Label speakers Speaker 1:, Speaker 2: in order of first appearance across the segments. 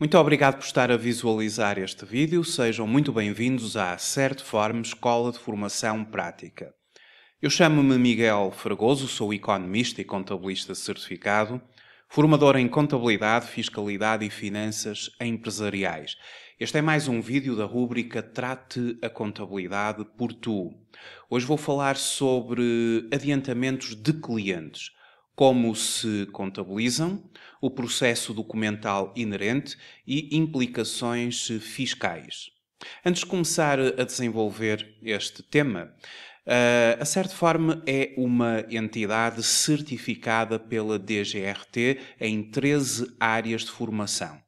Speaker 1: Muito obrigado por estar a visualizar este vídeo. Sejam muito bem-vindos à Certform Escola de Formação Prática. Eu chamo-me Miguel Fragoso, sou economista e contabilista certificado, formador em Contabilidade, Fiscalidade e Finanças Empresariais. Este é mais um vídeo da rúbrica Trate a Contabilidade por Tu. Hoje vou falar sobre adiantamentos de clientes como se contabilizam, o processo documental inerente e implicações fiscais. Antes de começar a desenvolver este tema, eh, a forma é uma entidade certificada pela DGRT em 13 áreas de formação.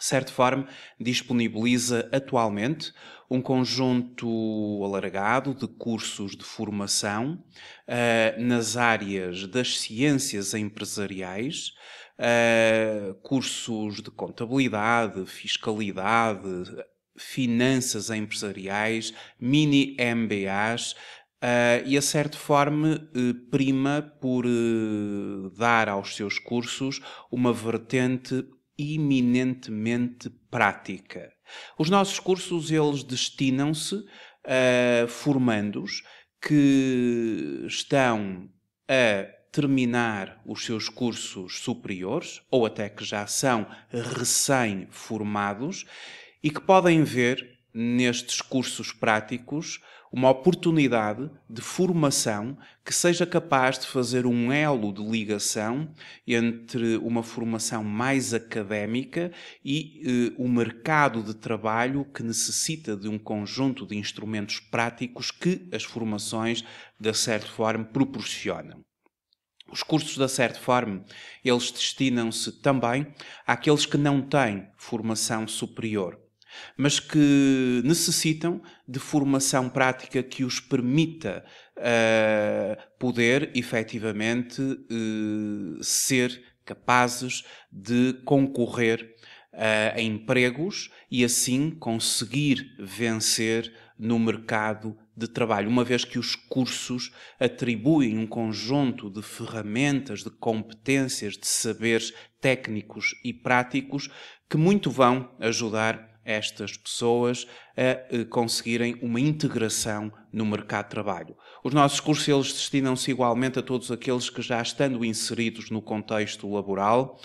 Speaker 1: Certform disponibiliza atualmente um conjunto alargado de cursos de formação uh, nas áreas das ciências empresariais, uh, cursos de contabilidade, fiscalidade, finanças empresariais, mini MBAs, Uh, eh, e a certa forma prima por uh, dar aos seus cursos uma vertente iminentemente prática. Os nossos cursos, eles destinam-se a eh, formandos que estão a terminar os seus cursos superiores ou até que já são recém-formados e que podem ver nestes cursos práticos uma oportunidade de formação que seja capaz de fazer um elo de ligação entre uma formação mais académica e eh, o mercado de trabalho que necessita de um conjunto de instrumentos práticos que as formações, da certa forma, proporcionam. Os cursos da certa forma, eles destinam-se também àqueles que não têm formação superior mas que necessitam de formação prática que os permita uh, poder efetivamente uh, ser capazes de concorrer uh, a empregos e assim conseguir vencer no mercado de trabalho, uma vez que os cursos atribuem um conjunto de ferramentas, de competências, de saberes técnicos e práticos que muito vão ajudar estas pessoas a eh, conseguirem uma integração no mercado de trabalho. Os nossos cursos eles destinam-se igualmente a todos aqueles que já estando inseridos no contexto laboral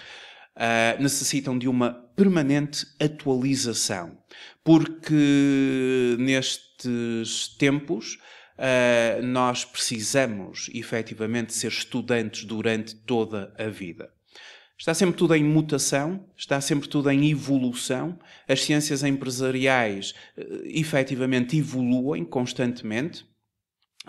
Speaker 1: eh, necessitam de uma permanente atualização, porque nestes tempos uh, nós precisamos efetivamente ser estudantes durante toda a vida. Está sempre tudo em mutação, está sempre tudo em evolução. As ciências empresariais eh, efetivamente evoluem constantemente.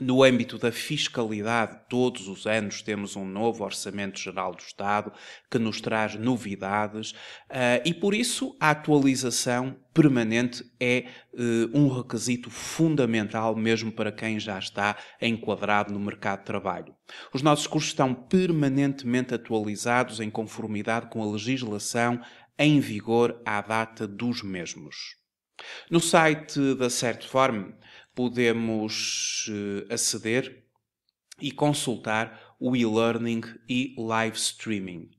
Speaker 1: No âmbito da fiscalidade, todos os anos temos um novo Orçamento Geral do Estado que nos traz novidades uh, e, por isso, a atualização permanente é uh, um requisito fundamental, mesmo para quem já está enquadrado no mercado de trabalho. Os nossos cursos estão permanentemente atualizados em conformidade com a legislação em vigor à data dos mesmos. No site da Certform, podemos eh, aceder e consultar o e-learning e live streaming.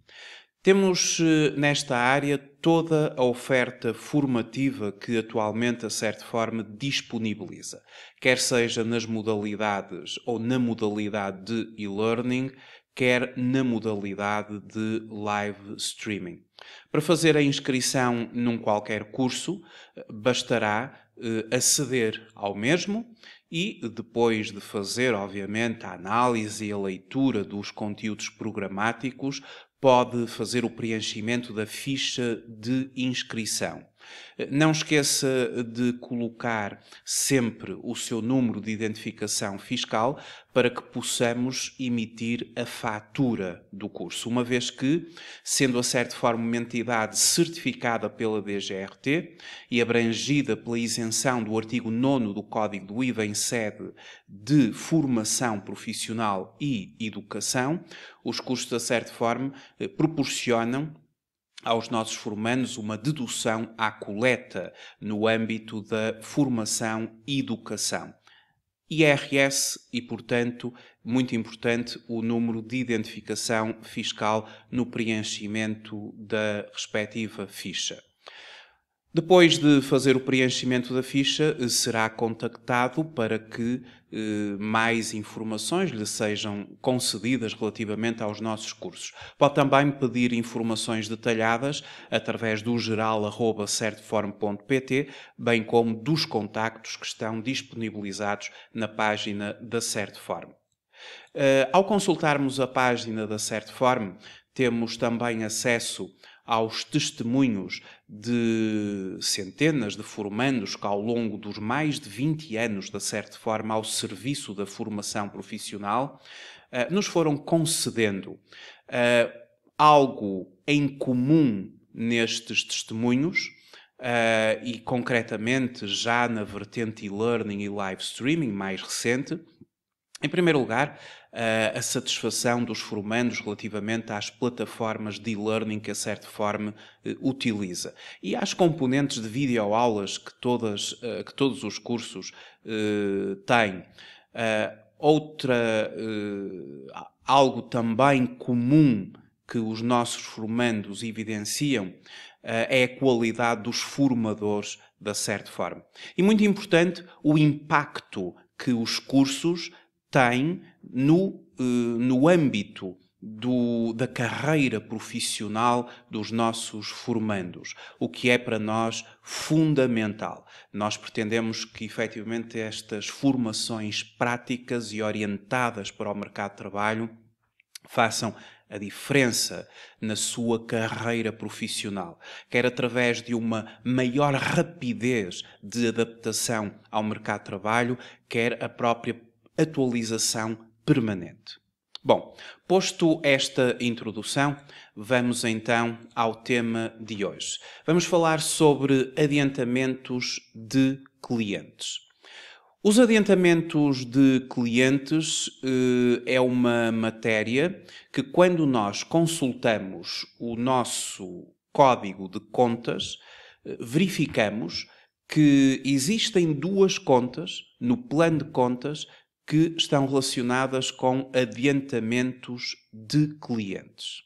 Speaker 1: Temos eh, nesta área toda a oferta formativa que atualmente a forma disponibiliza, quer seja nas modalidades ou na modalidade de e-learning, quer na modalidade de live streaming. Para fazer a inscrição num qualquer curso, eh, bastará eh, aceder ao mesmo e, depois de fazer, obviamente, a análise e a leitura dos conteúdos programáticos, pode fazer o preenchimento da ficha de inscrição. Não esqueça de colocar sempre o seu número de identificação fiscal para que possamos emitir a fatura do curso, uma vez que, sendo a certa forma uma entidade certificada pela DGRT e abrangida pela isenção do artigo 9 do Código do IVA em sede de formação profissional e educação, os cursos, da certa forma, eh, proporcionam aos nossos formandos uma dedução à coleta no âmbito da formação e educação. IRS e, portanto, muito importante o número de identificação fiscal no preenchimento da respectiva ficha. Depois de fazer o preenchimento da ficha, será contactado para que eh, mais informações lhe sejam concedidas relativamente aos nossos cursos. Pode também pedir informações detalhadas através do geral.certeform.pt, bem como dos contactos que estão disponibilizados na página da Certeform. Eh, ao consultarmos a página da Certeform, temos também acesso aos testemunhos de centenas de formandos que, ao longo dos mais de 20 anos, de certa forma, ao serviço da formação profissional, eh, nos foram concedendo eh, algo em comum nestes testemunhos. Eh, e concretamente já na vertente e-learning e live streaming mais recente, em primeiro lugar, eh, a satisfação dos formandos relativamente às plataformas de e-learning que a Certform eh, utiliza e às componentes de videoaulas que, todas, eh, que todos os cursos têm. outra, algo também comum que os nossos formandos evidenciam é a qualidade dos formadores da certa forma E muito importante, o impacto que os cursos tem no, eh, no âmbito do, da carreira profissional dos nossos formandos, o que é para nós fundamental. Nós pretendemos que efetivamente estas formações práticas e orientadas para o mercado de trabalho façam a diferença na sua carreira profissional, quer através de uma maior rapidez de adaptação ao mercado de trabalho, quer a própria atualização permanente. Bom, posto esta introdução, vamos então ao tema de hoje. Vamos falar sobre adiantamentos de clientes. Os adiantamentos de clientes eh, é uma matéria que, quando nós consultamos o nosso código de contas, eh, verificamos que existem duas contas no plano de contas que estão relacionadas com adiantamentos de clientes.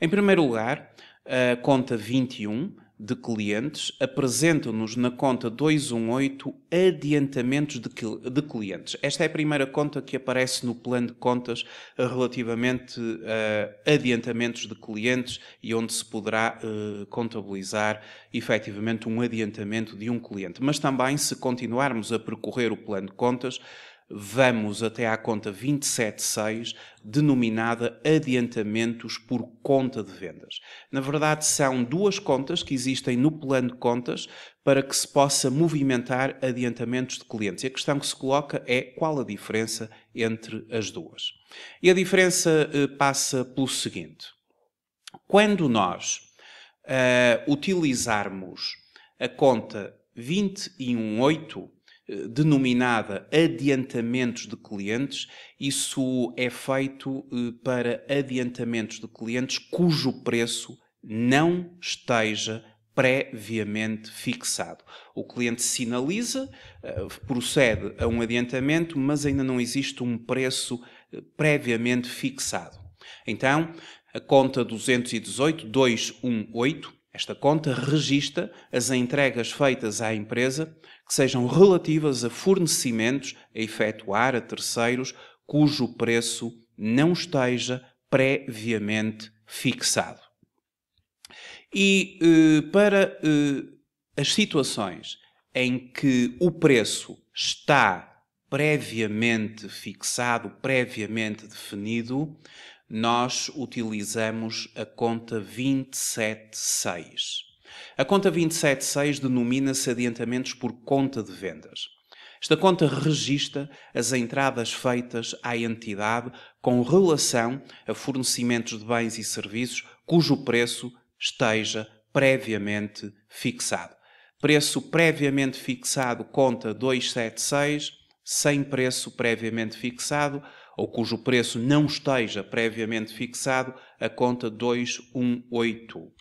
Speaker 1: Em primeiro lugar, a conta 21 de clientes apresenta nos na conta 218 adiantamentos de, clientes. Esta é a primeira conta que aparece no plano de contas relativamente a adiantamentos de clientes e onde se poderá eh, contabilizar efetivamente um adiantamento de um cliente. Mas também, se continuarmos a percorrer o plano de contas, vamos até à conta 276, denominada adiantamentos por conta de vendas. Na verdade, são duas contas que existem no plano de contas para que se possa movimentar adiantamentos de clientes. E a questão que se coloca é qual a diferença entre as duas. E a diferença eh, passa pelo seguinte: quando nós uh, utilizarmos a conta 218, eh, denominada adiantamentos de clientes, isso é feito eh, para adiantamentos de clientes cujo preço não esteja previamente fixado. O cliente sinaliza, eh, procede a um adiantamento, mas ainda não existe um preço previamente fixado. Então, a conta 218 218 esta conta registra as entregas feitas à empresa que sejam relativas a fornecimentos a efetuar a terceiros cujo preço não esteja previamente fixado. E eh, para eh, as situações em que o preço está previamente fixado, previamente definido, nós utilizamos a conta 276. A conta 276 denomina-se adiantamentos por conta de vendas. Esta conta registra as entradas feitas à entidade com relação a fornecimentos de bens e serviços cujo preço esteja previamente fixado. Preço previamente fixado conta 276, sem preço previamente fixado ou cujo preço não esteja previamente fixado, a conta 218.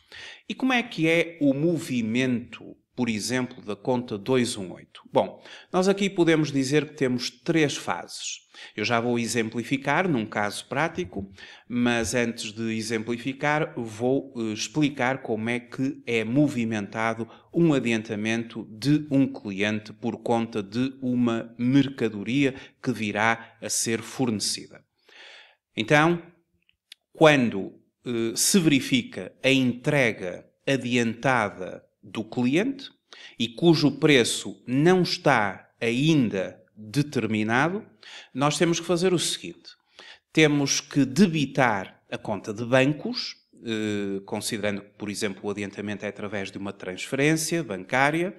Speaker 1: E como é que é o movimento, por exemplo, da conta 218? Bom, nós aqui podemos dizer que temos três fases. Eu já vou exemplificar num caso prático, mas antes de exemplificar, vou eh, explicar como é que é movimentado um adiantamento de um cliente por conta de uma mercadoria que virá a ser fornecida. Então, quando eh, se verifica a entrega adiantada do cliente e cujo preço não está ainda determinado, nós temos que fazer o seguinte: temos que debitar a conta de bancos, eh, considerando que, por exemplo, o adiantamento é através de uma transferência bancária,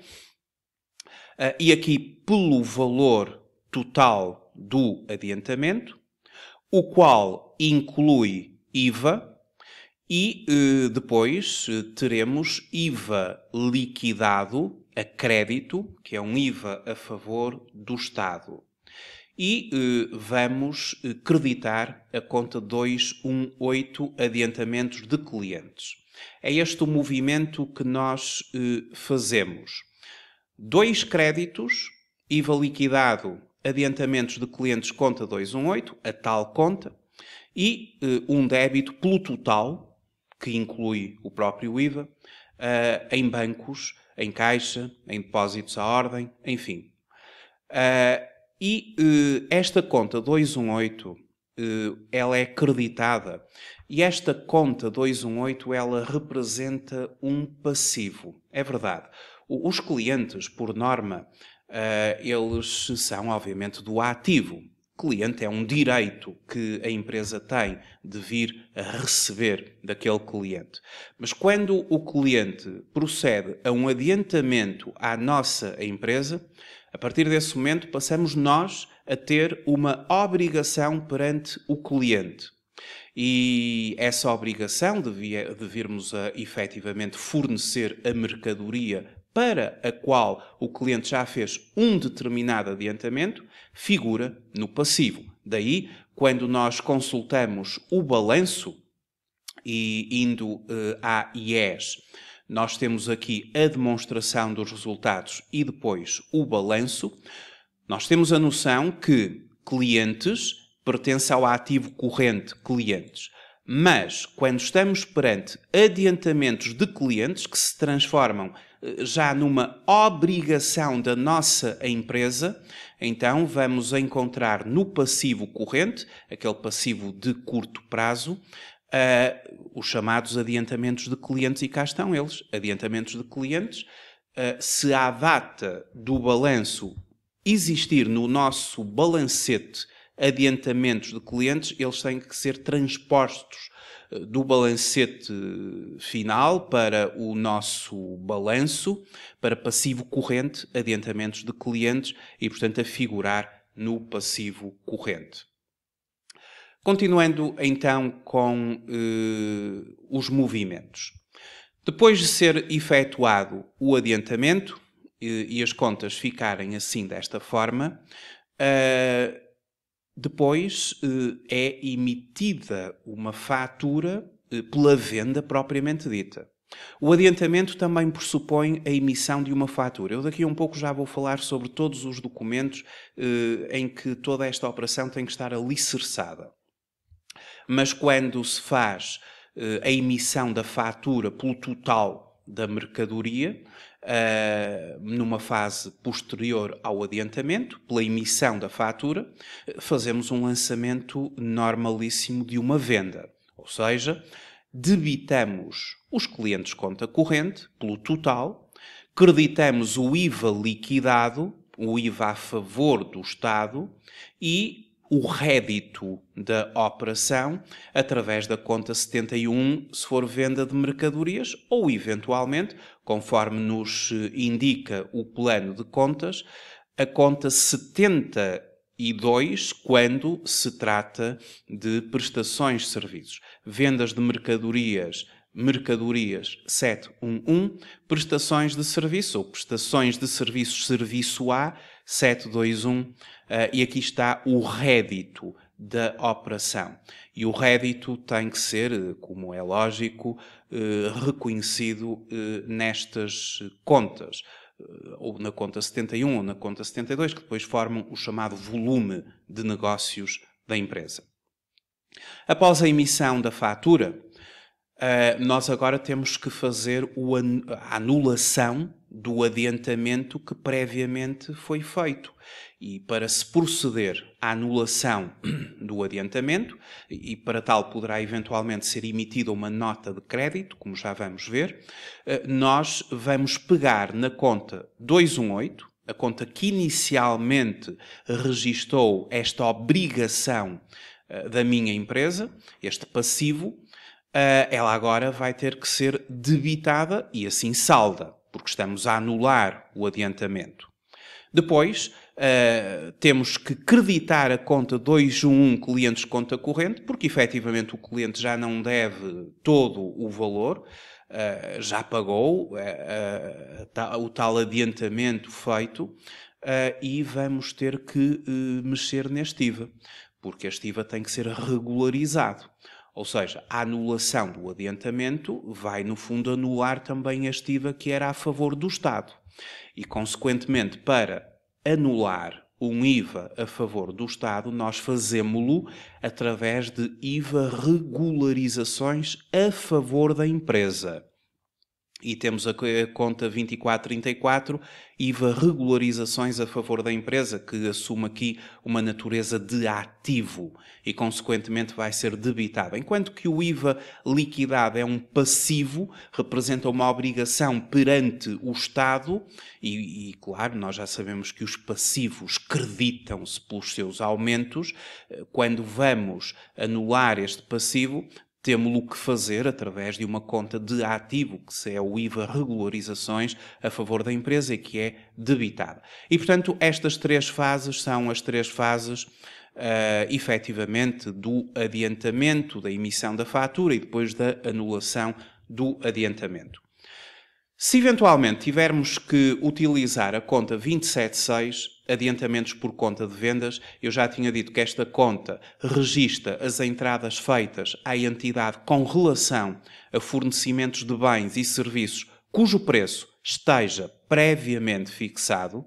Speaker 1: eh, e aqui pelo valor total do adiantamento, o qual inclui IVA, e eh, depois eh, teremos IVA liquidado a crédito, que é um IVA a favor do Estado. E eh, vamos creditar a conta 218 adiantamentos de clientes. É este o movimento que nós fazemos. Dois créditos, IVA liquidado, adiantamentos de clientes conta 218, a tal conta, e um débito pelo total que inclui o próprio IVA, eh, em bancos, em caixa, em depósitos à ordem, enfim. Eh, e eh, esta conta 218, ela é acreditada e esta conta 218, ela representa um passivo. É verdade. Os clientes, por norma, eles são, obviamente, do ativo cliente é um direito que a empresa tem de vir a receber daquele cliente. Mas quando o cliente procede a um adiantamento à nossa empresa, a partir desse momento passamos nós a ter uma obrigação perante o cliente. E essa obrigação de, virmos a efetivamente fornecer a mercadoria para a qual o cliente já fez um determinado adiantamento figura no passivo. Daí, quando nós consultamos o balanço e indo uh, à IES, nós temos aqui a demonstração dos resultados e depois o balanço. Nós temos a noção que clientes pertence ao ativo corrente clientes. Mas, quando estamos perante adiantamentos de clientes que se transformam já numa obrigação da nossa empresa, então vamos encontrar no passivo corrente, aquele passivo de curto prazo, uh, os chamados adiantamentos de clientes, e cá estão eles: adiantamentos de clientes. Uh, se a data do balanço existir no nosso balancete adiantamentos de clientes, eles têm que ser transpostos do balancete final para o nosso balanço, para passivo corrente, adiantamentos de clientes e, portanto, a figurar no passivo corrente. Continuando então com eh, os movimentos. Depois de ser efetuado o adiantamento eh, e as contas ficarem assim desta forma, eh, depois eh, é emitida uma fatura eh, pela venda propriamente dita. O adiantamento também pressupõe a emissão de uma fatura. Eu daqui a um pouco já vou falar sobre todos os documentos eh, em que toda esta operação tem que estar alicerçada. Mas quando se faz a emissão da fatura pelo total da mercadoria, uh, numa fase posterior ao adiantamento, pela emissão da fatura, fazemos um lançamento normalíssimo de uma venda. Ou seja, debitamos os clientes conta corrente pelo total, creditamos o IVA liquidado, o IVA a favor do Estado e o rédito da operação através da conta 71, se for venda de mercadorias ou eventualmente Conforme nos eh, indica o plano de contas, a conta 72, quando se trata de prestações de serviços, vendas de mercadorias mercadorias 711, prestações de serviço ou prestações de serviços serviço A 721, uh, eh, e aqui está o rédito da operação. E o rédito tem que ser, eh, como é lógico, eh, reconhecido eh, nestas contas, eh, ou na conta 71 ou na conta 72, que depois formam o chamado volume de negócios da empresa. Após a emissão da fatura, nós agora temos que fazer a anulação do adiantamento que previamente foi feito. E para se proceder à anulação do adiantamento, e para tal poderá eventualmente ser emitida uma nota de crédito, como já vamos ver, eh, nós vamos pegar na conta 218, a conta que inicialmente registou esta obrigação eh, da minha empresa, este passivo, eh, ela agora vai ter que ser debitada e assim salda porque estamos a anular o adiantamento. Depois, uh, temos que creditar a conta 211 clientes conta corrente, porque efetivamente o cliente já não deve todo o valor, uh, já pagou uh, ta, o tal adiantamento feito, e vamos ter que mexer neste IVA, porque este IVA tem que ser regularizado. Ou seja, a anulação do adiantamento vai, no fundo, anular também a estiva que era a favor do Estado. E, consequentemente, para anular um IVA a favor do Estado, nós fazemos-lo através de IVA regularizações a favor da empresa e temos a conta 2434, IVA regularizações a favor da empresa, que assume aqui uma natureza de ativo e, consequentemente, vai ser debitado. Enquanto que o IVA liquidado é um passivo, representa uma obrigação perante o Estado, e, e claro, nós já sabemos que os passivos creditam-se pelos seus aumentos. Eh, quando vamos anular este passivo, temos-lo que fazer através de uma conta de ativo, que se é o IVA regularizações a favor da empresa e que é debitada. E, portanto, estas três fases são as três fases uh, efetivamente do adiantamento da emissão da fatura e depois da anulação do adiantamento. Se eventualmente tivermos que utilizar a conta 276, adiantamentos por conta de vendas, eu já tinha dito que esta conta registra as entradas feitas à entidade com relação a fornecimentos de bens e serviços cujo preço esteja previamente fixado.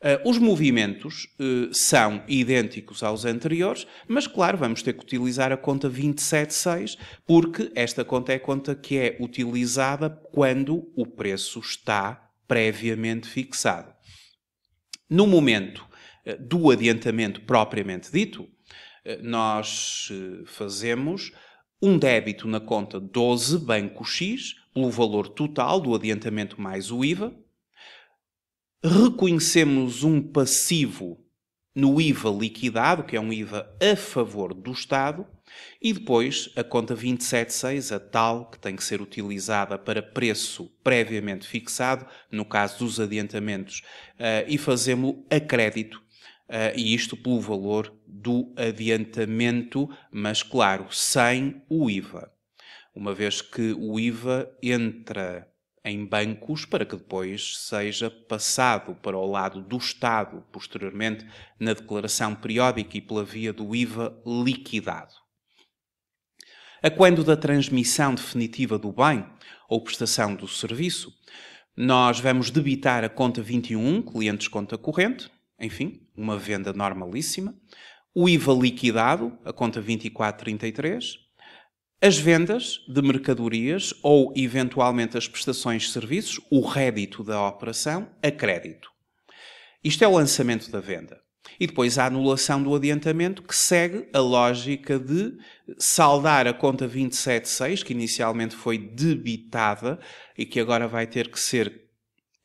Speaker 1: Ah, os movimentos eh, são idênticos aos anteriores, mas claro, vamos ter que utilizar a conta 276, porque esta conta é a conta que é utilizada quando o preço está previamente fixado. No momento eh, do adiantamento propriamente dito, eh, nós eh, fazemos um débito na conta 12, banco X, pelo valor total do adiantamento mais o IVA. Reconhecemos um passivo no IVA liquidado, que é um IVA a favor do Estado, e depois a conta 276, a tal que tem que ser utilizada para preço previamente fixado, no caso dos adiantamentos, eh, e fazemos a crédito Uh, e isto pelo valor do adiantamento, mas claro, sem o IVA. Uma vez que o IVA entra em bancos para que depois seja passado para o lado do Estado, posteriormente, na declaração periódica e pela via do IVA liquidado a quando da transmissão definitiva do bem ou prestação do serviço, nós vamos debitar a conta 21, clientes conta corrente, enfim, uma venda normalíssima, o IVA liquidado, a conta 2433, as vendas de mercadorias ou, eventualmente, as prestações de serviços, o rédito da operação a crédito. Isto é o lançamento da venda. E depois a anulação do adiantamento, que segue a lógica de saldar a conta 276, que inicialmente foi debitada e que agora vai ter que ser.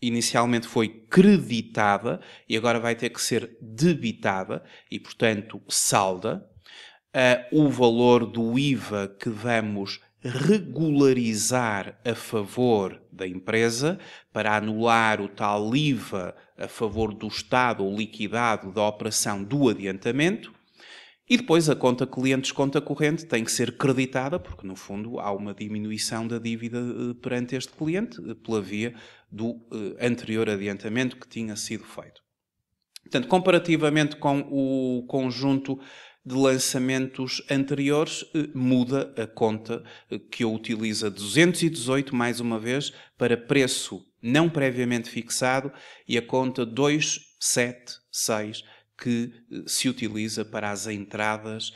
Speaker 1: Inicialmente foi creditada e agora vai ter que ser debitada e, portanto, salda. Uh, o valor do IVA que vamos regularizar a favor da empresa para anular o tal IVA a favor do Estado ou liquidado da operação do adiantamento. E depois a conta clientes, conta corrente, tem que ser creditada, porque no fundo há uma diminuição da dívida eh, perante este cliente eh, pela via do eh, anterior adiantamento que tinha sido feito. Portanto, comparativamente com o conjunto de lançamentos anteriores, eh, muda a conta eh, que eu utilizo 218, mais uma vez, para preço não previamente fixado e a conta 276 que eh, se utiliza para as entradas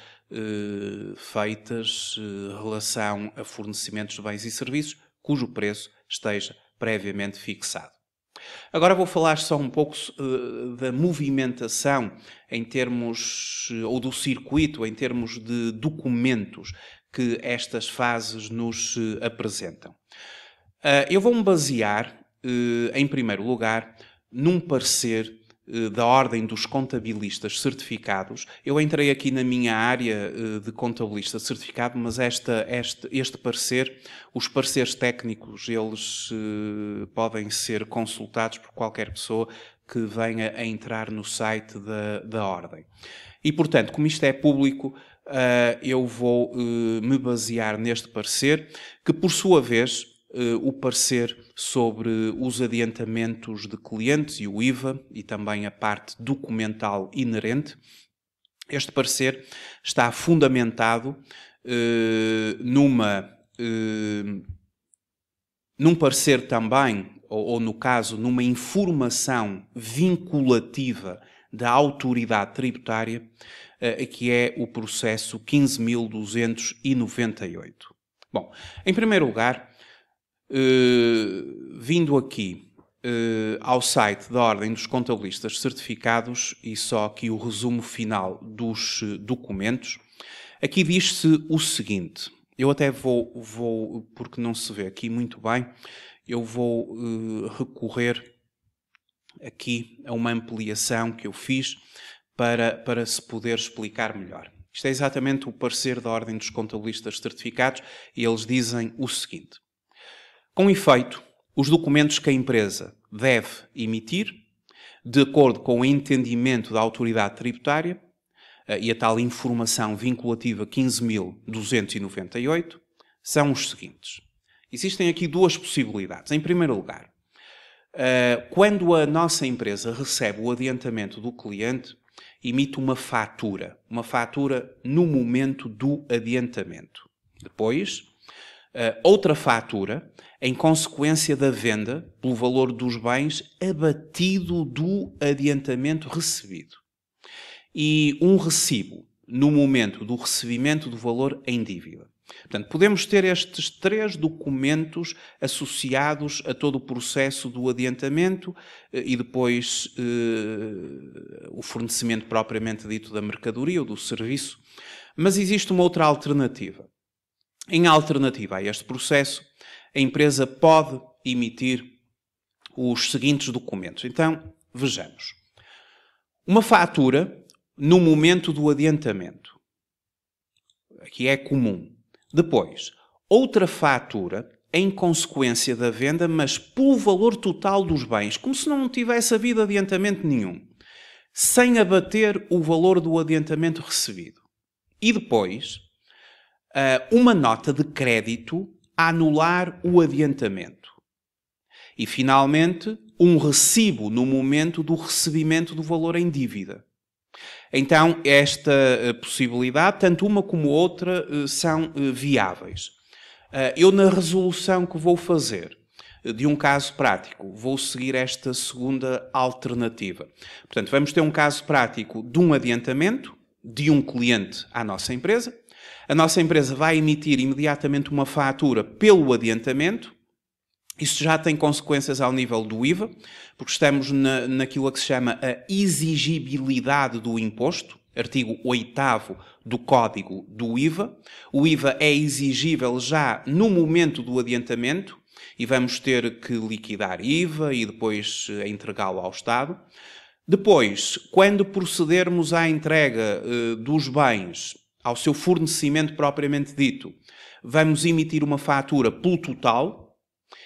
Speaker 1: feitas em relação a fornecimentos de bens e serviços cujo preço esteja previamente fixado. Agora vou falar só um pouco eh, da movimentação em termos, eh, ou do circuito, em termos de documentos que estas fases nos eh, apresentam. eu vou-me basear, em primeiro lugar, num parecer eh, da ordem dos contabilistas certificados. Eu entrei aqui na minha área eh, de contabilista certificado, mas esta, este, este parecer, os pareceres técnicos, eles eh, podem ser consultados por qualquer pessoa que venha a entrar no site da, da ordem. E, portanto, como isto é público, eu vou me basear neste parecer, que, por sua vez, uh, o parecer sobre os adiantamentos de clientes e o IVA e também a parte documental inerente. Este parecer está fundamentado uh, numa, uh, num parecer também, ou, ou no caso, numa informação vinculativa da autoridade tributária, que é o processo 15.298. Bom, em primeiro lugar, eh, vindo aqui uh, ao site da Ordem dos Contabilistas Certificados e só aqui o resumo final dos eh, documentos, aqui diz-se o seguinte: eu até vou, vou, porque não se vê aqui muito bem, eu vou uh, recorrer aqui a uma ampliação que eu fiz para, para se poder explicar melhor. Isto é exatamente o parecer da Ordem dos Contabilistas Certificados e eles dizem o seguinte. Com efeito, os documentos que a empresa deve emitir, de acordo com o entendimento da autoridade tributária, eh, e a tal informação vinculativa 15.298, são os seguintes. Existem aqui duas possibilidades. Em primeiro lugar, eh, quando a nossa empresa recebe o adiantamento do cliente, emite uma fatura, uma fatura no momento do adiantamento. Depois, outra fatura em consequência da venda pelo valor dos bens abatido do adiantamento recebido. E um recibo no momento do recebimento do valor em dívida. Portanto, podemos ter estes três documentos associados a todo o processo do adiantamento eh, e depois eh, o fornecimento propriamente dito da mercadoria ou do serviço. Mas existe uma outra alternativa em alternativa a este processo, a empresa pode emitir os seguintes documentos. Então, vejamos. Uma fatura no momento do adiantamento. Aqui é comum. Depois, outra fatura em consequência da venda, mas pelo valor total dos bens, como se não tivesse havido adiantamento nenhum, sem abater o valor do adiantamento recebido. E depois, uh, uma nota de crédito a anular o adiantamento. E, finalmente, um recibo no momento do recebimento do valor em dívida. Então, esta eh, possibilidade, tanto uma como outra, eh, são viáveis. Eu, na resolução que vou fazer de um caso prático, vou seguir esta segunda alternativa. Portanto, vamos ter um caso prático de um adiantamento de um cliente à nossa empresa, a nossa empresa vai emitir imediatamente uma fatura pelo adiantamento. Isso já tem consequências ao nível do IVA, porque estamos na, naquilo a que se chama a exigibilidade do imposto, artigo 8 do Código do IVA. O IVA é exigível já no momento do adiantamento e vamos ter que liquidar IVA e depois eh, entregá-lo ao Estado. Depois, quando procedermos à entrega uh, dos bens ao seu fornecimento propriamente dito, vamos emitir uma fatura pelo total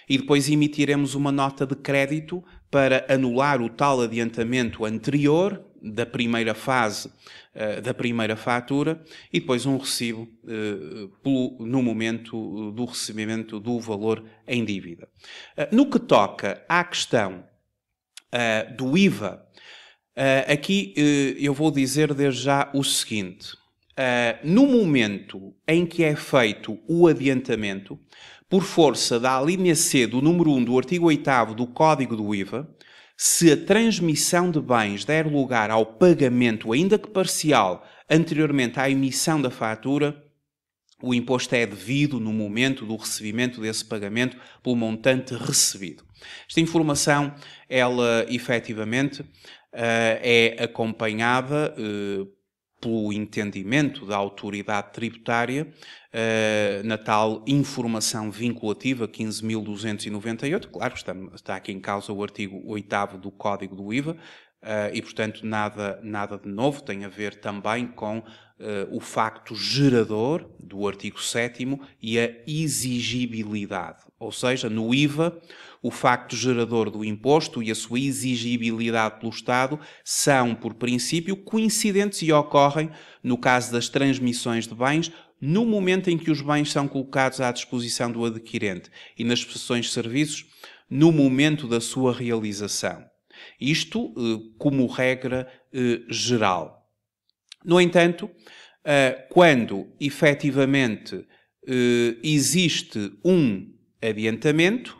Speaker 1: e depois emitiremos uma nota de crédito para anular o tal adiantamento anterior da primeira fase eh, da primeira fatura e depois um recibo eh, no momento eh, do recebimento do valor em dívida. no que toca à questão do IVA, aqui eu vou dizer desde já o seguinte: Uh, no momento em que é feito o adiantamento, por força da alínea C do número 1 do artigo 8 do Código do IVA, se a transmissão de bens der lugar ao pagamento, ainda que parcial, anteriormente à emissão da fatura, o imposto é devido no momento do recebimento desse pagamento pelo montante recebido. Esta informação, ela efetivamente eh, é acompanhada eh, pelo entendimento da autoridade tributária, uh, na tal informação vinculativa 15.298, claro, está, está aqui em causa o artigo 8 do Código do IVA, Uh, eh, e, portanto, nada, nada de novo tem a ver também com uh, o facto gerador do artigo 7 e a exigibilidade. Ou seja, no IVA, o facto gerador do imposto e a sua exigibilidade pelo Estado são, por princípio, coincidentes e ocorrem, no caso das transmissões de bens, no momento em que os bens são colocados à disposição do adquirente e nas prestações de serviços, no momento da sua realização. Isto eh, como regra eh, geral. No entanto, eh, quando efetivamente eh, existe um adiantamento,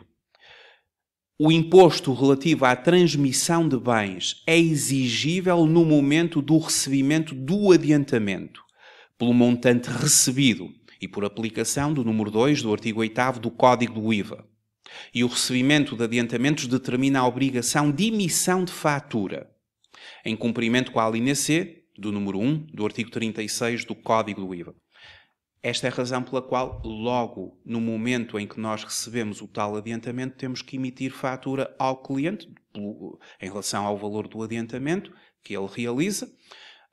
Speaker 1: o imposto relativo à transmissão de bens é exigível no momento do recebimento do adiantamento, pelo montante recebido e por aplicação do número 2 do artigo 8 do Código do IVA. E o recebimento de adiantamentos determina a obrigação de emissão de fatura, em cumprimento com a alínea C do número 1 do artigo 36 do Código do IVA. Esta é a razão pela qual, logo no momento em que nós recebemos o tal adiantamento, temos que emitir fatura ao cliente em relação ao valor do adiantamento que ele realiza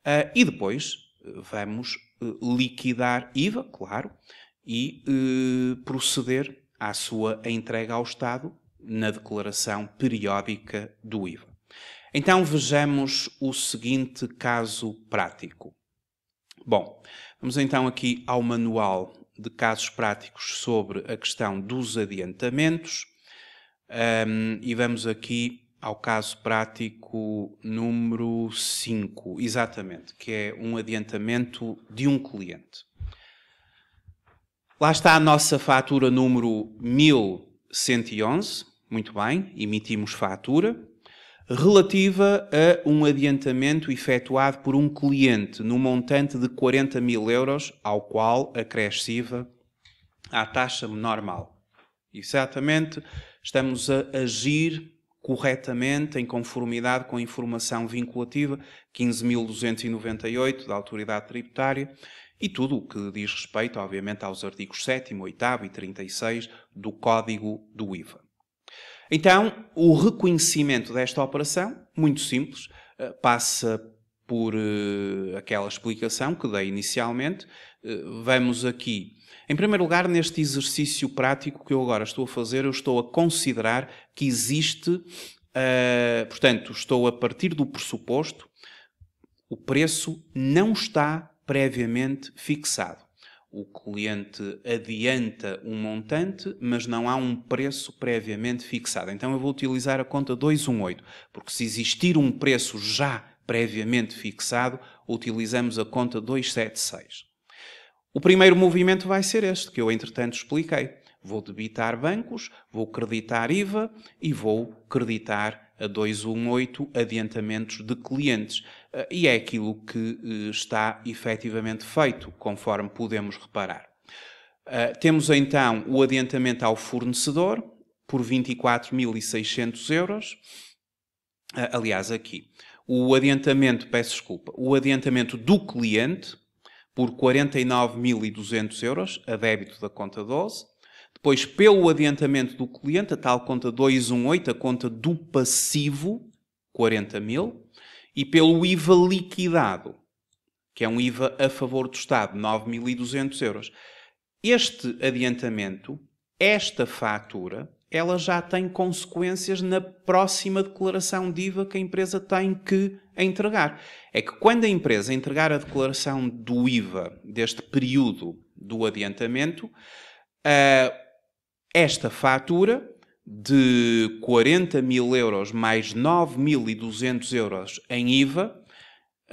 Speaker 1: eh, e depois eh, vamos eh, liquidar IVA, claro, e proceder à sua entrega ao Estado na declaração periódica do IVA. Então vejamos o seguinte caso prático. Bom, vamos então aqui ao manual de casos práticos sobre a questão dos adiantamentos um, e vamos aqui ao caso prático número 5, exatamente, que é um adiantamento de um cliente. Lá está a nossa fatura número 1111, muito bem, emitimos fatura relativa a um adiantamento efetuado por um cliente no montante de 40 mil euros, ao qual acresciva a taxa normal. Exatamente, estamos a agir corretamente, em conformidade com a informação vinculativa 15.298 da Autoridade Tributária e tudo o que diz respeito, obviamente, aos artigos 7, 8 e 36 do Código do IVA. Então, o reconhecimento desta operação, muito simples, eh, passa por eh, aquela explicação que dei inicialmente. Eh, vamos aqui. Em primeiro lugar, neste exercício prático que eu agora estou a fazer, eu estou a considerar que existe, portanto, estou a partir do pressuposto, o preço não está previamente fixado. O cliente adianta um montante, mas não há um preço previamente fixado. Então eu vou utilizar a conta 218, porque se existir um preço já previamente fixado, utilizamos a conta 276. O primeiro movimento vai ser este, que eu entretanto expliquei. Vou debitar bancos, vou creditar IVA e vou creditar a 218 adiantamentos de clientes. Eh, e é aquilo que eh, está efetivamente feito, conforme podemos reparar. Eh, temos então o adiantamento ao fornecedor por 24.600 euros. Aliás, aqui, o adiantamento, peço desculpa, o adiantamento do cliente por 49.200 euros, a débito da conta 12. Depois, pelo adiantamento do cliente, a tal conta 218, a conta do passivo, 40 mil e pelo IVA liquidado, que é um IVA a favor do Estado, 9.200 euros. Este adiantamento, esta fatura, ela já tem consequências na próxima declaração de IVA que a empresa tem que entregar. É que quando a empresa entregar a declaração do IVA deste período do adiantamento, eh, esta fatura de 40 mil euros mais 9.200 euros em IVA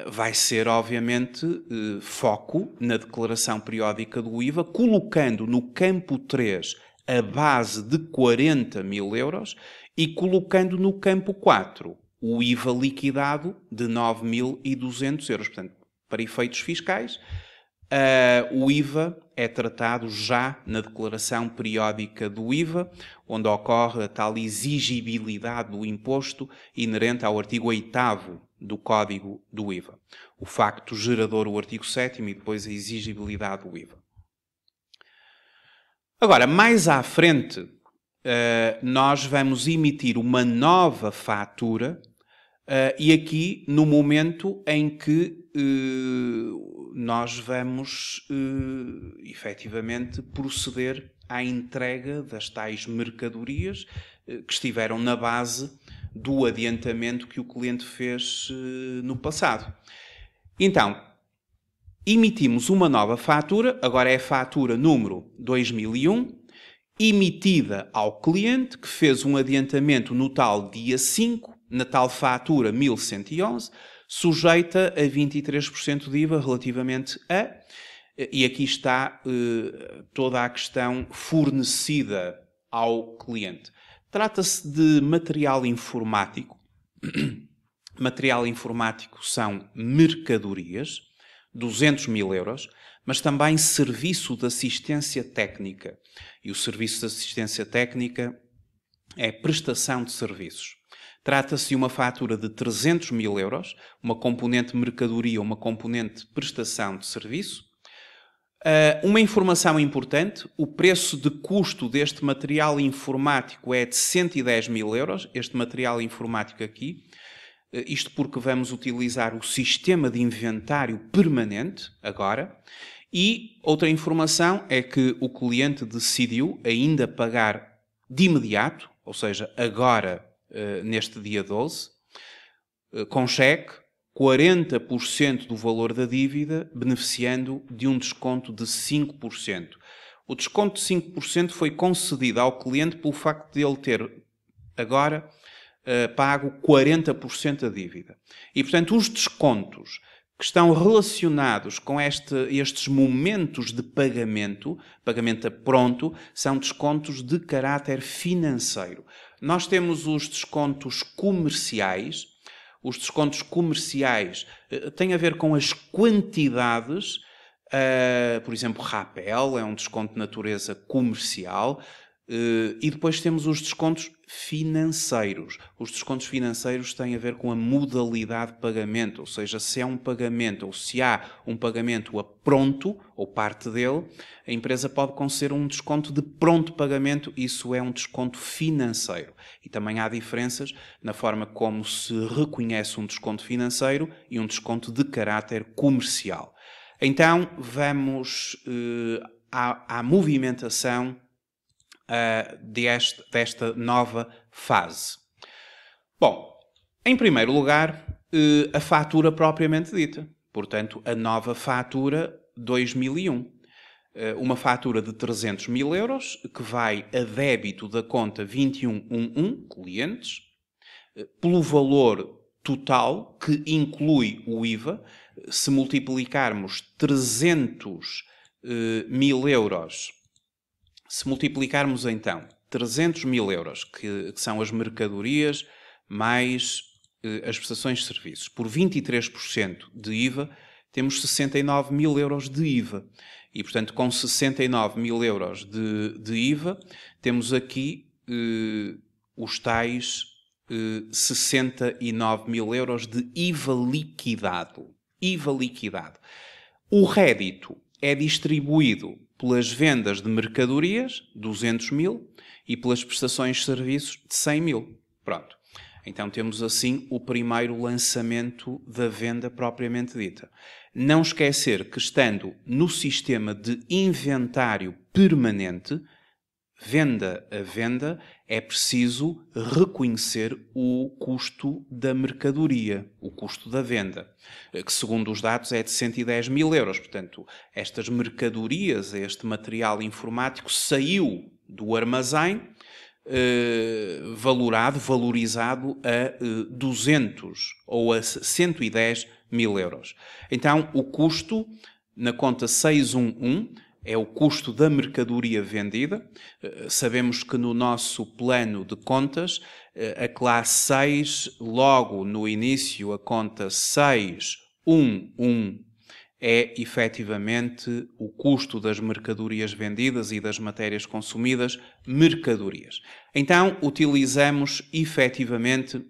Speaker 1: vai ser, obviamente, eh, foco na declaração periódica do IVA, colocando no campo 3 a base de 40 mil euros e colocando no campo 4 o IVA liquidado de 9.200 euros. Portanto, para efeitos fiscais, uh, o IVA é tratado já na declaração periódica do IVA, onde ocorre a tal exigibilidade do imposto inerente ao artigo 8 do Código do IVA. O facto gerador, o artigo 7 e depois a exigibilidade do IVA. Agora, mais à frente, eh, nós vamos emitir uma nova fatura Uh, e aqui, no momento em que uh, nós vamos uh, efetivamente proceder à entrega das tais mercadorias uh, que estiveram na base do adiantamento que o cliente fez no passado. Então, emitimos uma nova fatura, agora é a fatura número 2001 emitida ao cliente que fez um adiantamento no tal dia 5 na tal fatura 1111, sujeita a 23% de IVA relativamente a. E aqui está eh, toda a questão fornecida ao cliente. Trata-se de material informático. material informático são mercadorias, 200 mil euros, mas também serviço de assistência técnica. E o serviço de assistência técnica é prestação de serviços. Trata-se de uma fatura de 300 mil euros, uma componente mercadoria, uma componente prestação de serviço. Uh, uma informação importante: o preço de custo deste material informático é de 110 mil euros. Este material informático aqui, uh, isto porque vamos utilizar o sistema de inventário permanente agora. E outra informação é que o cliente decidiu ainda pagar de imediato, ou seja, agora eh, neste dia 12, eh, com cheque, 40% do valor da dívida, beneficiando de um desconto de 5%. O desconto de 5% foi concedido ao cliente pelo facto de ele ter agora eh, pago 40% da dívida. E, portanto, os descontos que estão relacionados com este, estes momentos de pagamento, pagamento a pronto, são descontos de caráter financeiro. Nós temos os descontos comerciais. Os descontos comerciais eh, têm a ver com as quantidades Uh, por exemplo, Rapel é um desconto de natureza comercial. Eh, e depois temos os descontos financeiros. Os descontos financeiros têm a ver com a modalidade de pagamento, ou seja, se é um pagamento ou se há um pagamento a pronto ou parte dele, a empresa pode conceder um desconto de pronto pagamento, isso é um desconto financeiro. E também há diferenças na forma como se reconhece um desconto financeiro e um desconto de caráter comercial. Então, vamos eh, à, à movimentação uh, eh, deste, desta nova fase? Bom, em primeiro lugar, uh, a fatura propriamente dita. Portanto, a nova fatura 2001 eh, uma fatura de 300 mil euros que vai a débito da conta 2111, clientes, pelo valor total, que inclui o IVA, se multiplicarmos 300 mil euros se multiplicarmos então 300 mil euros, que, que são as mercadorias mais eh, as prestações de serviços, por 23% de IVA, temos 69 mil euros de IVA. E, portanto, com 69 mil euros de, de IVA, temos aqui eh, os tais eh, 69 mil euros de IVA liquidado. IVA liquidado. O rédito é distribuído pelas vendas de mercadorias, 200 mil, e pelas prestações de serviços, de 100 mil. Pronto. Então temos assim o primeiro lançamento da venda propriamente dita. Não esquecer que estando no sistema de inventário permanente, venda a venda, é preciso reconhecer o custo da mercadoria, o custo da venda, eh, que segundo os dados é de 110 mil euros. Portanto, estas mercadorias, este material informático saiu do armazém eh, valorado, valorizado a eh, 200 ou a 110 mil euros. Então, o custo na conta 611 é o custo da mercadoria vendida. Eh, sabemos que no nosso plano de contas, eh, a classe 6, logo no início, a conta 611 é efetivamente o custo das mercadorias vendidas e das matérias consumidas, mercadorias. Então, utilizamos efetivamente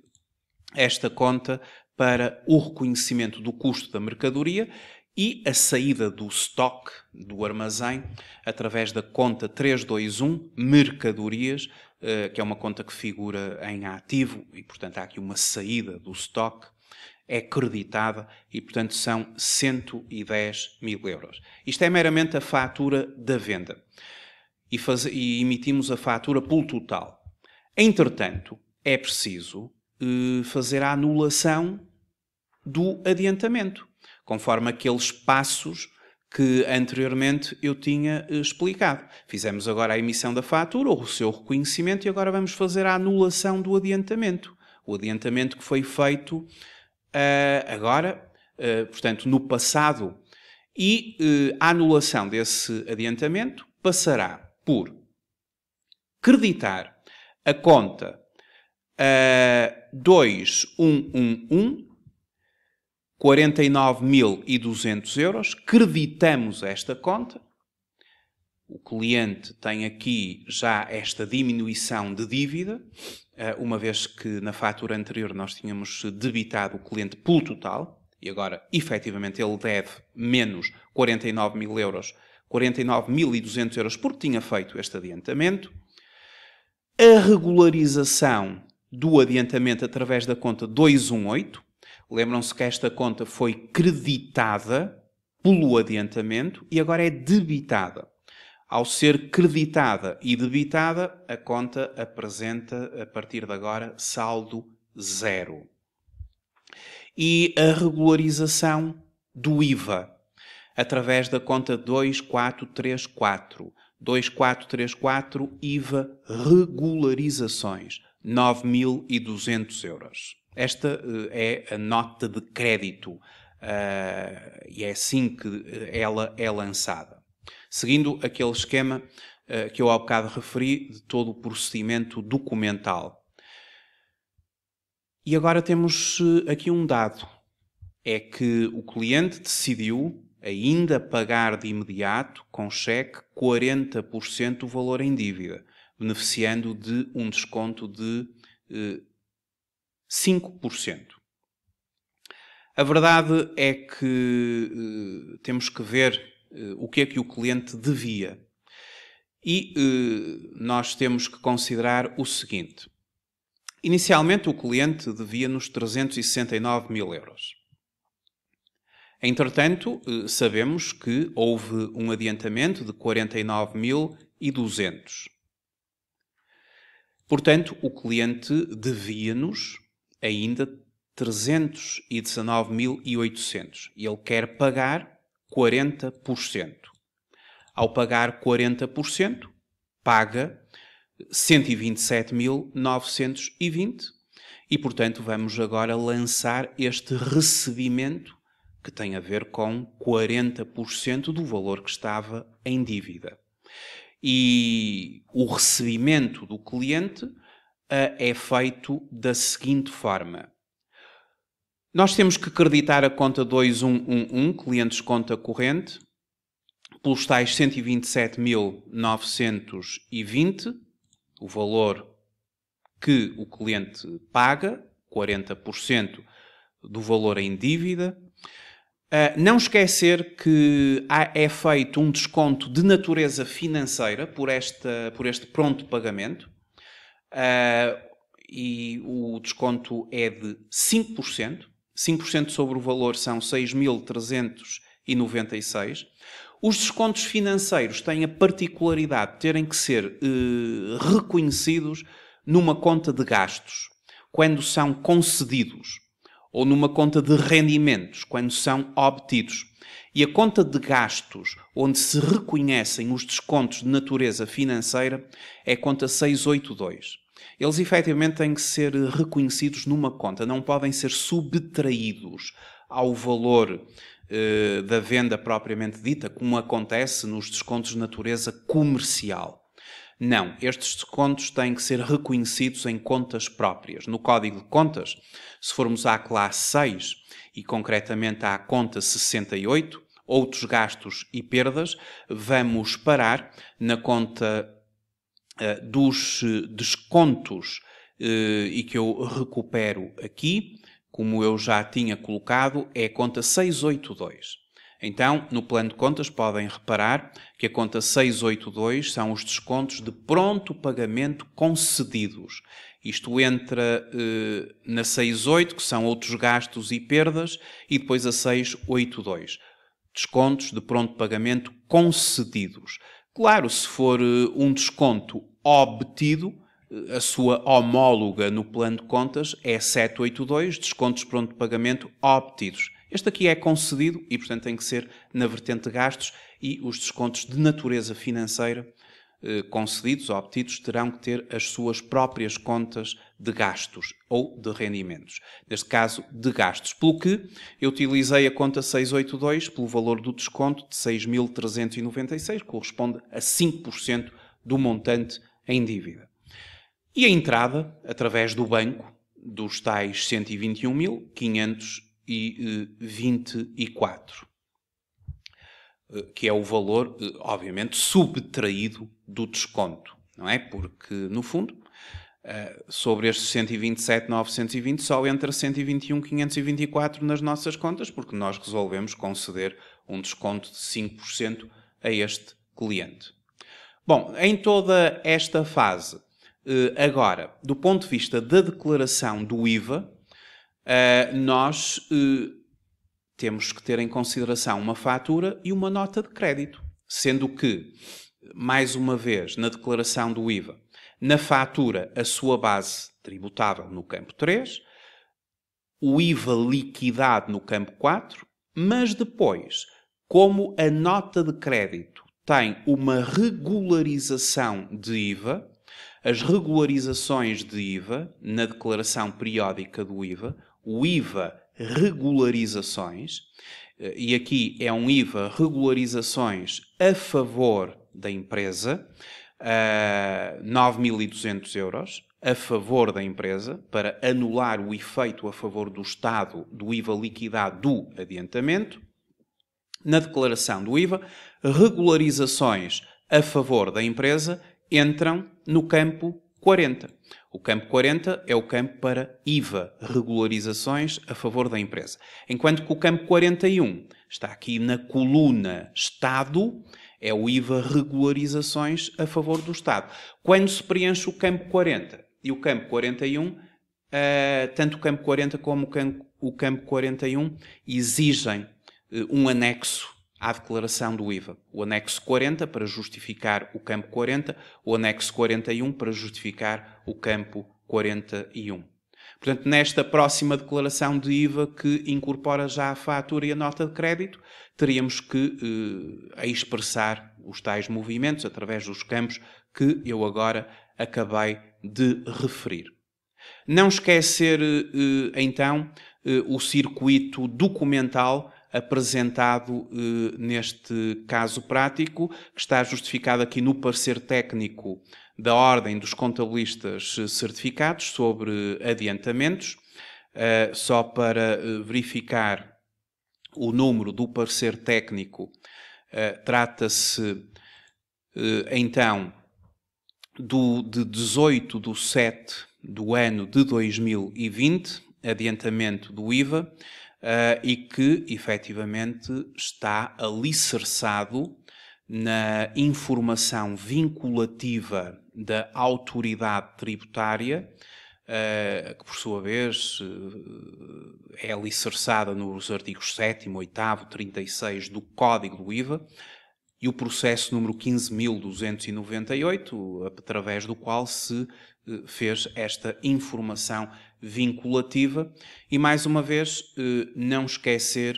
Speaker 1: esta conta para o reconhecimento do custo da mercadoria e a saída do estoque do armazém através da conta 321 Mercadorias, eh, que é uma conta que figura em ativo e, portanto, há aqui uma saída do estoque. É creditada e, portanto, são 110 mil euros. Isto é meramente a fatura da venda e, faz, e emitimos a fatura pelo total. Entretanto, é preciso eh, fazer a anulação do adiantamento conforme aqueles passos que anteriormente eu tinha eh, explicado. Fizemos agora a emissão da fatura, ou o seu reconhecimento, e agora vamos fazer a anulação do adiantamento. O adiantamento que foi feito uh, agora, uh, portanto, no passado. E uh, a anulação desse adiantamento passará por creditar a conta 2111 49.200 euros, creditamos esta conta. O cliente tem aqui já esta diminuição de dívida, eh, uma vez que na fatura anterior nós tínhamos debitado o cliente pelo total, e agora efetivamente ele deve menos 49 mil euros, 49.200 euros, porque tinha feito este adiantamento. A regularização do adiantamento através da conta 218, Lembram-se que esta conta foi creditada pelo adiantamento e agora é debitada. Ao ser creditada e debitada, a conta apresenta, a partir de agora, saldo zero. E a regularização do IVA, através da conta 2434. 2434 IVA regularizações, 9.200 euros. Esta eh, é a nota de crédito uh, e é assim que eh, ela é lançada. Seguindo aquele esquema uh, que eu há bocado referi de todo o procedimento documental. E agora temos aqui um dado: é que o cliente decidiu ainda pagar de imediato, com cheque, 40% do valor em dívida, beneficiando de um desconto de 5%. A verdade é que eh, temos que ver eh, o que é que o cliente devia. E eh, nós temos que considerar o seguinte: inicialmente o cliente devia-nos 369 mil euros. Entretanto, sabemos que houve um adiantamento de 49.200. Portanto, o cliente devia-nos ainda 319.800 e ele quer pagar 40%. Ao pagar 40%, paga 127.920 e, portanto, vamos agora lançar este recebimento que tem a ver com 40% do valor que estava em dívida. E o recebimento do cliente é feito da seguinte forma. Nós temos que creditar a conta 2111, clientes conta corrente, pelos tais 127.920, o valor que o cliente paga, 40% do valor em dívida. Ah, não esquecer que é feito um desconto de natureza financeira por, esta, por este pronto pagamento, uh, e o desconto é de 5%. 5% sobre o valor são 6.396. Os descontos financeiros têm a particularidade de terem que ser eh, reconhecidos numa conta de gastos, quando são concedidos, ou numa conta de rendimentos, quando são obtidos. E a conta de gastos, onde se reconhecem os descontos de natureza financeira, é a conta 682 eles efetivamente têm que ser reconhecidos numa conta, não podem ser subtraídos ao valor eh, da venda propriamente dita, como acontece nos descontos de natureza comercial. Não, estes descontos têm que ser reconhecidos em contas próprias. No Código de Contas, se formos à classe 6 e concretamente à conta 68, outros gastos e perdas, vamos parar na conta eh, dos eh, descontos eh, e que eu recupero aqui, como eu já tinha colocado, é a conta 682. Então, no plano de contas, podem reparar que a conta 682 são os descontos de pronto pagamento concedidos. Isto entra eh, na 68, que são outros gastos e perdas, e depois a 682, descontos de pronto pagamento concedidos. Claro, se for eh, um desconto obtido, eh, a sua homóloga no plano de contas é 782, descontos pronto de pagamento obtidos. Este aqui é concedido e, portanto, tem que ser na vertente de gastos e os descontos de natureza financeira eh, concedidos ou obtidos terão que ter as suas próprias contas de gastos ou de rendimentos. Neste caso, de gastos. Pelo que eu utilizei a conta 682 pelo valor do desconto de 6.396, corresponde a 5% do montante em dívida. E a entrada, através do banco, dos tais 121.524. Eh, que é o valor, eh, obviamente, subtraído do desconto, não é? Porque, no fundo, eh, sobre estes 127,920 só entra 121,524 nas nossas contas, porque nós resolvemos conceder um desconto de 5% a este cliente. Bom, em toda esta fase, agora, do ponto de vista da declaração do IVA, nós temos que ter em consideração uma fatura e uma nota de crédito, sendo que, mais uma vez, na declaração do IVA, na fatura, a sua base tributável no campo 3, o IVA liquidado no campo 4, mas depois, como a nota de crédito tem uma regularização de IVA, as regularizações de IVA na declaração periódica do IVA, o IVA regularizações, eh, e aqui é um IVA regularizações a favor da empresa, 9.200 eh, euros a favor da empresa para anular o efeito a favor do Estado do IVA liquidado do adiantamento. Na declaração do IVA, regularizações a favor da empresa entram no campo 40. O campo 40 é o campo para IVA, regularizações a favor da empresa. Enquanto que o campo 41 está aqui na coluna Estado, é o IVA regularizações a favor do Estado. Quando se preenche o campo 40 e o campo 41, uh, eh, tanto o campo 40 como o campo, o campo 41 exigem uh, um anexo à declaração do IVA. O anexo 40 para justificar o campo 40, o anexo 41 para justificar o campo 41. Portanto, nesta próxima declaração de IVA que incorpora já a fatura e a nota de crédito, teríamos que eh, expressar os tais movimentos através dos campos que eu agora acabei de referir. Não esquecer, eh, então, eh, o circuito documental apresentado eh, neste caso prático, que está justificado aqui no parecer técnico da Ordem dos Contabilistas eh, Certificados sobre adiantamentos, eh, só para verificar o número do parecer técnico. Trata-se então do, de 18 de 7 do ano de 2020, adiantamento do IVA, uh, e que efetivamente está alicerçado na informação vinculativa da autoridade tributária, uh, que por sua vez uh, é alicerçada nos artigos 7, 8, 36 do Código do IVA, e o processo número 15.298, através do qual se eh, fez esta informação vinculativa e, mais uma vez, eh, não esquecer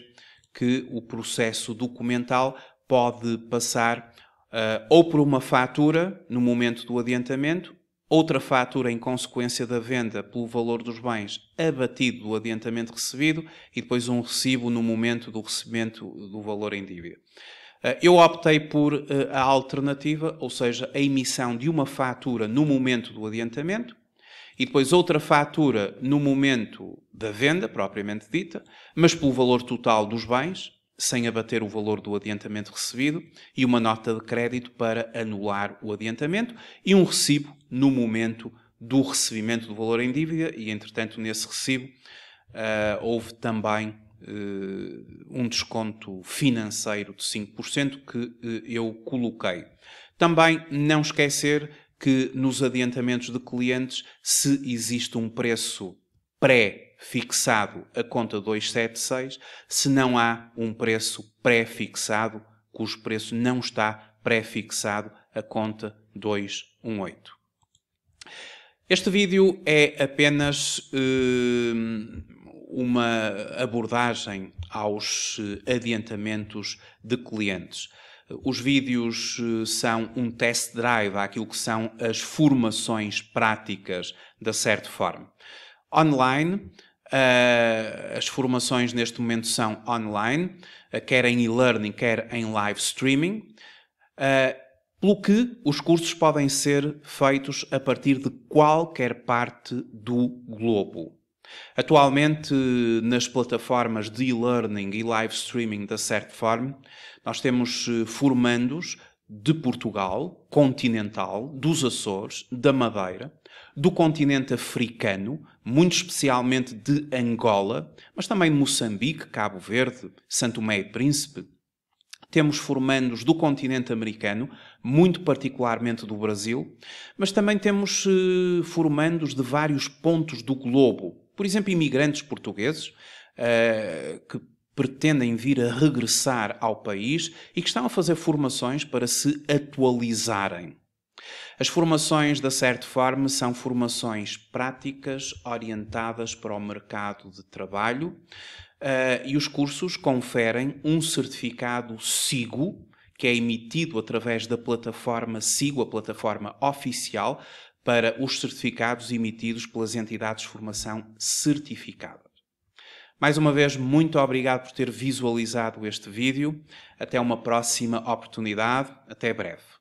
Speaker 1: que o processo documental pode passar eh, ou por uma fatura no momento do adiantamento, outra fatura em consequência da venda pelo valor dos bens abatido do adiantamento recebido e depois um recibo no momento do recebimento do valor em dívida. Eh, eu optei por eh, a alternativa, ou seja, a emissão de uma fatura no momento do adiantamento e depois outra fatura no momento da venda, propriamente dita, mas pelo valor total dos bens, sem abater o valor do adiantamento recebido, e uma nota de crédito para anular o adiantamento e um recibo no momento do recebimento do valor em dívida, e entretanto, nesse recibo, eh, houve também eh, um desconto financeiro de 5% que eh, eu coloquei. Também não esquecer que nos adiantamentos de clientes, se existe um preço pré-fixado a conta 276, se não há um preço pré-fixado, cujo preço não está pré-fixado a conta 218. Este vídeo é apenas uh, uma abordagem aos eh, adiantamentos de clientes. Os vídeos eh, são um test drive àquilo que são as formações práticas da forma. Online, eh, as formações neste momento são online, quer em e-learning, quer em live streaming, pelo que os cursos podem ser feitos a partir de qualquer parte do globo. Atualmente, nas plataformas de e-learning e live streaming da certform, nós temos eh, formandos de Portugal, continental, dos Açores, da Madeira, do continente africano, muito especialmente de Angola, mas também de Moçambique, Cabo Verde, Santo Tomé e Príncipe. Temos formandos do continente americano, muito particularmente do Brasil, mas também temos eh, formandos de vários pontos do globo, por exemplo, imigrantes portugueses uh, que pretendem vir a regressar ao país e que estão a fazer formações para se atualizarem. As formações da forma são formações práticas orientadas para o mercado de trabalho uh, e os cursos conferem um certificado SIGO, que é emitido através da plataforma SIGO, a plataforma oficial para os certificados emitidos pelas entidades de formação certificadas. Mais uma vez, muito obrigado por ter visualizado este vídeo. Até uma próxima oportunidade. Até breve.